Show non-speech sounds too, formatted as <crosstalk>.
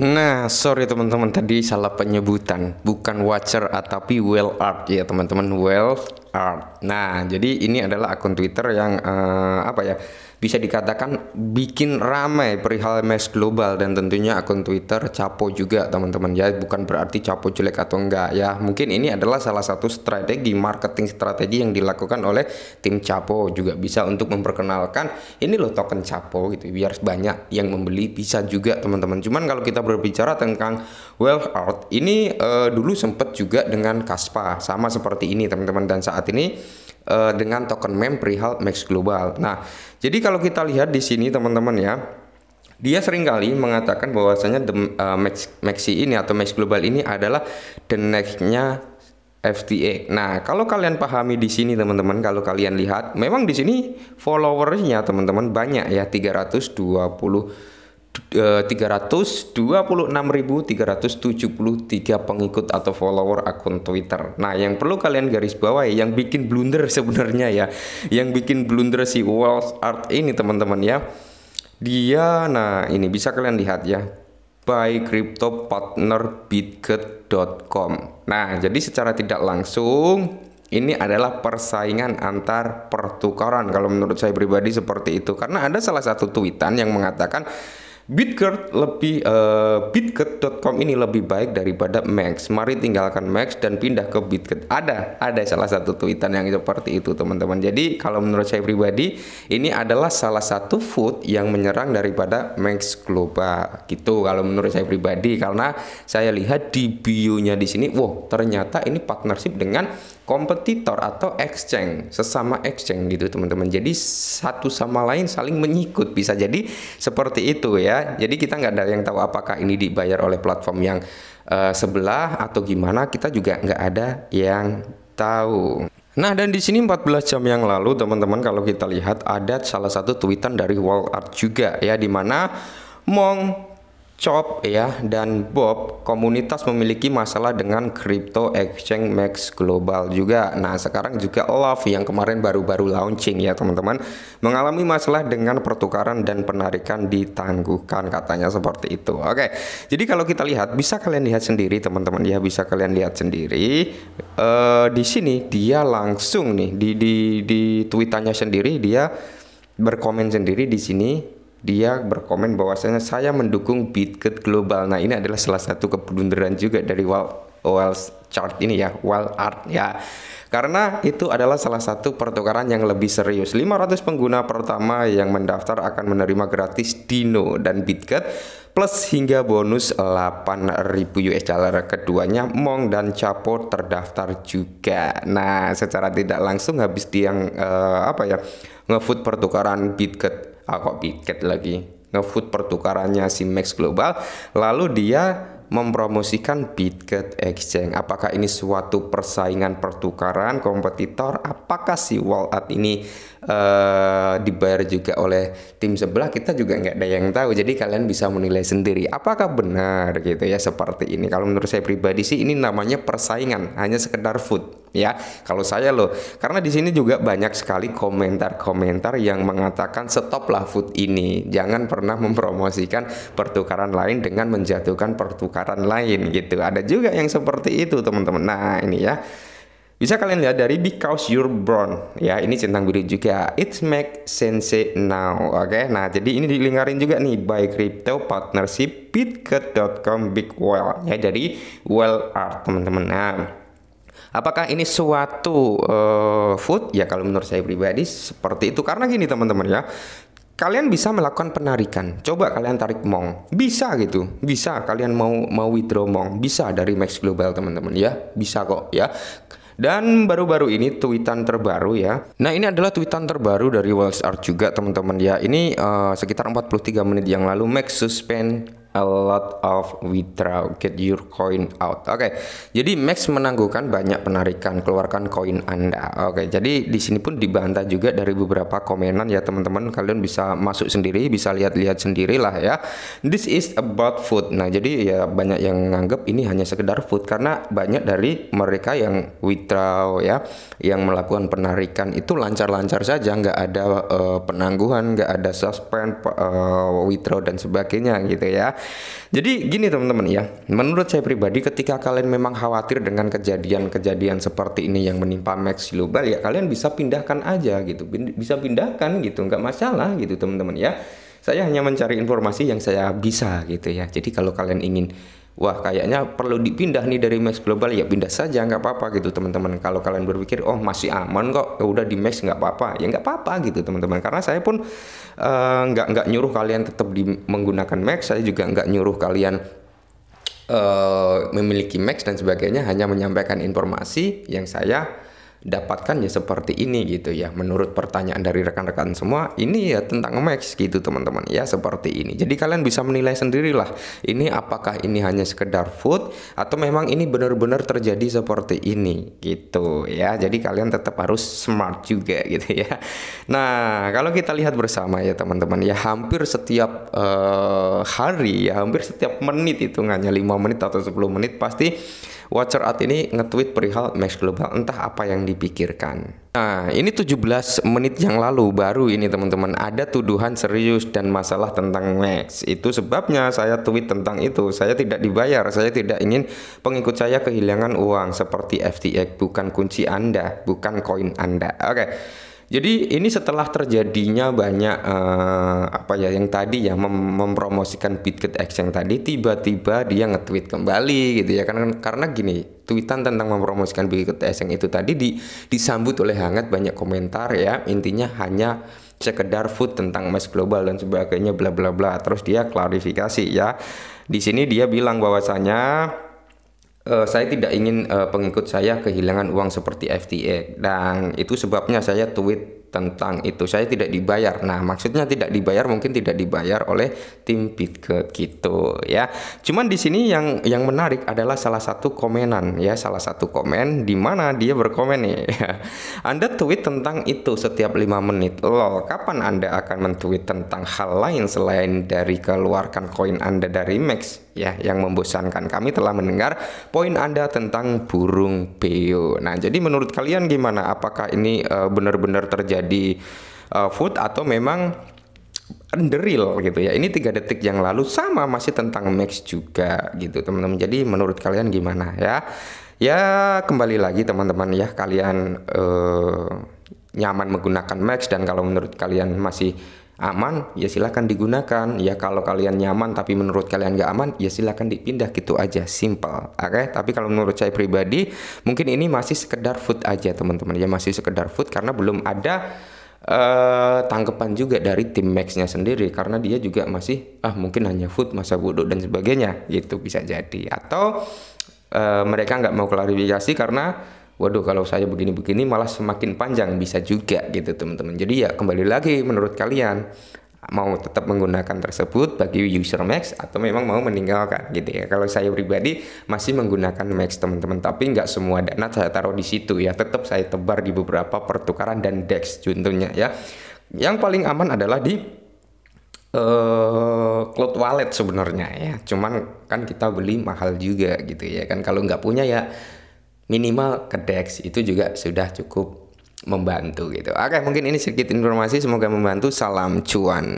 Nah, sorry teman-teman tadi salah penyebutan, bukan watcher ah, tapi well art ya teman-teman well art. Nah, jadi ini adalah akun Twitter yang uh, apa ya? bisa dikatakan bikin ramai perihal MS global dan tentunya akun Twitter Capo juga teman-teman ya bukan berarti Capo jelek atau enggak ya mungkin ini adalah salah satu strategi marketing strategi yang dilakukan oleh tim Capo juga bisa untuk memperkenalkan ini loh token Capo gitu biar banyak yang membeli bisa juga teman-teman cuman kalau kita berbicara tentang wealth art ini uh, dulu sempat juga dengan Kaspa sama seperti ini teman-teman dan saat ini uh, dengan token mem perihal Max Global. Nah, jadi kalau kita lihat di sini teman-teman ya, dia seringkali mengatakan bahwasanya uh, Max, Maxi ini atau Max Global ini adalah the nextnya FTA. Nah, kalau kalian pahami di sini teman-teman, kalau kalian lihat, memang di sini followersnya teman-teman banyak ya 320 326.373 eh, pengikut atau follower akun Twitter. Nah, yang perlu kalian garis bawahi yang bikin blunder <laughs> sebenarnya ya. Yang bikin blunder si Walls Art ini teman-teman ya. Dia nah ini bisa kalian lihat ya. By crypto partner bitget.com. Nah, jadi secara tidak langsung ini adalah persaingan antar pertukaran kalau menurut saya pribadi seperti itu karena ada salah satu tweetan yang mengatakan Bitkert lebih uh, ini lebih baik daripada Max. Mari tinggalkan Max dan pindah ke Bitkert. Ada, ada salah satu tweetan yang seperti itu teman-teman. Jadi kalau menurut saya pribadi ini adalah salah satu food yang menyerang daripada Max Global gitu. Kalau menurut saya pribadi karena saya lihat di bio-nya di sini, wow ternyata ini partnership dengan kompetitor atau exchange, sesama exchange gitu teman-teman. Jadi satu sama lain saling menyikut bisa jadi seperti itu ya. Jadi kita nggak ada yang tahu apakah ini dibayar oleh platform yang uh, sebelah atau gimana. Kita juga nggak ada yang tahu. Nah, dan di sini 14 jam yang lalu teman-teman kalau kita lihat ada salah satu tweetan dari Wall Art juga ya di mana Mong Chop ya dan Bob komunitas memiliki masalah dengan crypto exchange Max Global juga. Nah, sekarang juga Love yang kemarin baru-baru launching ya, teman-teman, mengalami masalah dengan pertukaran dan penarikan ditangguhkan katanya seperti itu. Oke. Jadi kalau kita lihat bisa kalian lihat sendiri teman-teman ya, bisa kalian lihat sendiri e, di sini dia langsung nih di di di tweetannya sendiri dia berkomen sendiri di sini dia berkomen bahwasanya saya mendukung Bitcoin global. Nah, ini adalah salah satu kebunderan juga dari Wall Wall chart ini ya, Wall Art ya. Karena itu adalah salah satu pertukaran yang lebih serius. 500 pengguna pertama yang mendaftar akan menerima gratis Dino dan Bitget plus hingga bonus 8.000 US dollar. Keduanya Mong dan Capo terdaftar juga. Nah, secara tidak langsung habis dia yang uh, apa ya? ngefood pertukaran Bitget ah kok piket lagi ngefood pertukarannya si Max Global lalu dia mempromosikan Bitget Exchange. Apakah ini suatu persaingan pertukaran kompetitor? Apakah si Wallet ini uh, dibayar juga oleh tim sebelah kita juga nggak ada yang tahu jadi kalian bisa menilai sendiri apakah benar gitu ya seperti ini kalau menurut saya pribadi sih ini namanya persaingan hanya sekedar food ya kalau saya loh karena di sini juga banyak sekali komentar-komentar yang mengatakan stoplah food ini jangan pernah mempromosikan pertukaran lain dengan menjatuhkan pertukaran lain gitu ada juga yang seperti itu teman-teman nah ini ya bisa kalian lihat dari Because You're Brown ya, ini centang biru juga. It make sense now. Oke. Okay? Nah, jadi ini dilingkarin juga nih by crypto partnership bitket.com big well ya. Jadi well art teman-teman. Nah, Apakah ini suatu uh, food? Ya kalau menurut saya pribadi seperti itu karena gini teman-teman ya. Kalian bisa melakukan penarikan. Coba kalian tarik mong. Bisa gitu. Bisa kalian mau mau withdraw mong. Bisa dari Max Global teman-teman ya. Bisa kok ya. Dan baru-baru ini tweetan terbaru ya. Nah, ini adalah tweetan terbaru dari Wall Art juga teman-teman ya. Ini uh, sekitar 43 menit yang lalu Max suspend a lot of withdraw get your coin out oke okay. jadi Max menangguhkan banyak penarikan keluarkan koin anda oke okay. jadi di sini pun dibantah juga dari beberapa komenan ya teman-teman kalian bisa masuk sendiri bisa lihat-lihat sendirilah ya this is about food nah jadi ya banyak yang nganggep ini hanya sekedar food karena banyak dari mereka yang withdraw ya yang melakukan penarikan itu lancar-lancar saja nggak ada uh, penangguhan nggak ada suspend uh, eh, withdraw dan sebagainya gitu ya jadi gini teman-teman ya, menurut saya pribadi ketika kalian memang khawatir dengan kejadian-kejadian seperti ini yang menimpa Max Global ya kalian bisa pindahkan aja gitu, bisa pindahkan gitu, nggak masalah gitu teman-teman ya. Saya hanya mencari informasi yang saya bisa gitu ya. Jadi kalau kalian ingin wah kayaknya perlu dipindah nih dari Max Global ya pindah saja nggak apa-apa gitu teman-teman kalau kalian berpikir oh masih aman kok ya udah di Max nggak apa-apa ya nggak apa-apa gitu teman-teman karena saya pun uh, nggak nggak nyuruh kalian tetap di menggunakan Max saya juga nggak nyuruh kalian uh, memiliki Max dan sebagainya hanya menyampaikan informasi yang saya dapatkannya seperti ini gitu ya. Menurut pertanyaan dari rekan-rekan semua, ini ya tentang Max gitu teman-teman ya seperti ini. Jadi kalian bisa menilai sendirilah ini apakah ini hanya sekedar food atau memang ini benar-benar terjadi seperti ini gitu ya. Jadi kalian tetap harus smart juga <laughs> gitu ya. Nah, kalau kita lihat bersama ya teman-teman ya hampir setiap uh, hari ya hampir setiap menit itu hitungannya 5 menit atau 10 menit pasti Watcher Art ini nge-tweet perihal Max Global entah apa yang dipikirkan. Nah, ini 17 menit yang lalu baru ini teman-teman ada tuduhan serius dan masalah tentang Max. Itu sebabnya saya tweet tentang itu. Saya tidak dibayar, saya tidak ingin pengikut saya kehilangan uang seperti FTX bukan kunci Anda, bukan koin Anda. Oke. Okay. Jadi ini setelah terjadinya banyak uh, apa ya yang tadi ya mem mempromosikan Bitget X yang tadi tiba-tiba dia nge-tweet kembali gitu ya karena karena gini tweetan tentang mempromosikan Bitget X yang itu tadi di, disambut oleh hangat banyak komentar ya intinya hanya sekedar food tentang mass global dan sebagainya bla bla bla terus dia klarifikasi ya di sini dia bilang bahwasanya Uh, saya tidak ingin uh, pengikut saya kehilangan uang seperti FTA dan itu sebabnya saya tweet tentang itu saya tidak dibayar. Nah, maksudnya tidak dibayar mungkin tidak dibayar oleh tim Bitget gitu ya. Cuman di sini yang yang menarik adalah salah satu komenan ya, salah satu komen di mana dia berkomen nih. Ya. anda tweet tentang itu setiap lima menit. Loh, kapan Anda akan mentweet tentang hal lain selain dari keluarkan koin Anda dari Max? ya yang membosankan. Kami telah mendengar poin Anda tentang burung beo. Nah, jadi menurut kalian gimana? Apakah ini uh, benar-benar terjadi uh, food atau memang Underreal gitu ya. Ini tiga detik yang lalu sama masih tentang Max juga gitu teman-teman. Jadi menurut kalian gimana ya? Ya kembali lagi teman-teman ya kalian eh, nyaman menggunakan Max dan kalau menurut kalian masih aman ya silahkan digunakan ya kalau kalian nyaman tapi menurut kalian gak aman ya silahkan dipindah gitu aja simple oke okay? tapi kalau menurut saya pribadi mungkin ini masih sekedar food aja teman-teman ya masih sekedar food karena belum ada uh, tanggapan juga dari tim Maxnya sendiri karena dia juga masih ah mungkin hanya food masa bodoh dan sebagainya itu bisa jadi atau uh, mereka nggak mau klarifikasi karena waduh kalau saya begini-begini malah semakin panjang bisa juga gitu teman-teman. Jadi ya kembali lagi menurut kalian mau tetap menggunakan tersebut bagi user max atau memang mau meninggalkan gitu ya kalau saya pribadi masih menggunakan max teman-teman tapi nggak semua dana saya taruh di situ ya tetap saya tebar di beberapa pertukaran dan dex contohnya ya yang paling aman adalah di uh, cloud wallet sebenarnya ya cuman kan kita beli mahal juga gitu ya kan kalau nggak punya ya minimal ke Dex itu juga sudah cukup membantu gitu. Oke, mungkin ini sedikit informasi semoga membantu. Salam cuan.